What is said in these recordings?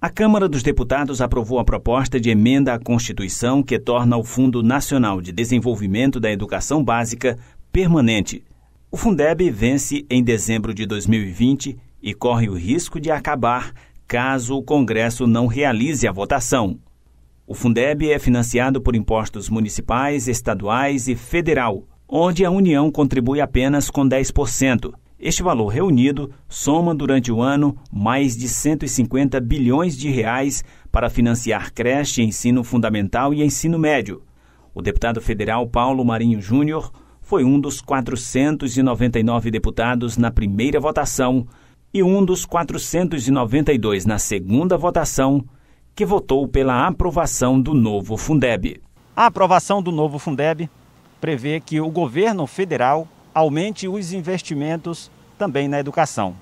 A Câmara dos Deputados aprovou a proposta de emenda à Constituição que torna o Fundo Nacional de Desenvolvimento da Educação Básica permanente. O Fundeb vence em dezembro de 2020 e corre o risco de acabar caso o Congresso não realize a votação. O Fundeb é financiado por impostos municipais, estaduais e federal, onde a União contribui apenas com 10%. Este valor reunido soma durante o ano mais de 150 bilhões de reais para financiar creche, ensino fundamental e ensino médio. O deputado federal Paulo Marinho Júnior foi um dos 499 deputados na primeira votação e um dos 492 na segunda votação que votou pela aprovação do novo Fundeb. A aprovação do novo Fundeb prevê que o governo federal aumente os investimentos também na educação,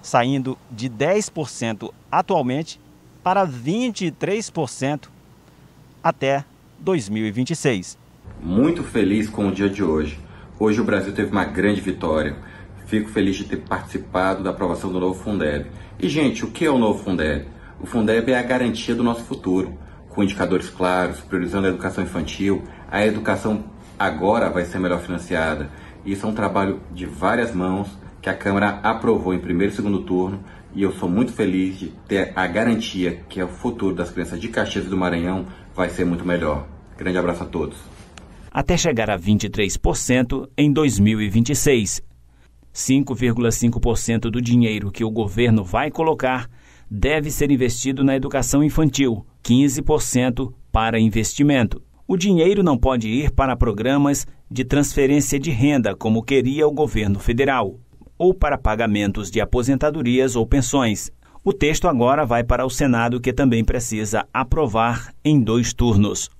saindo de 10% atualmente para 23% até 2026. Muito feliz com o dia de hoje. Hoje o Brasil teve uma grande vitória. Fico feliz de ter participado da aprovação do novo Fundeb. E, gente, o que é o novo Fundeb? O Fundeb é a garantia do nosso futuro, com indicadores claros, priorizando a educação infantil. A educação agora vai ser melhor financiada. Isso é um trabalho de várias mãos que a Câmara aprovou em primeiro e segundo turno e eu sou muito feliz de ter a garantia que o futuro das crianças de Caxias do Maranhão vai ser muito melhor. Grande abraço a todos. Até chegar a 23% em 2026. 5,5% do dinheiro que o governo vai colocar deve ser investido na educação infantil, 15% para investimento. O dinheiro não pode ir para programas de transferência de renda, como queria o governo federal, ou para pagamentos de aposentadorias ou pensões. O texto agora vai para o Senado, que também precisa aprovar em dois turnos.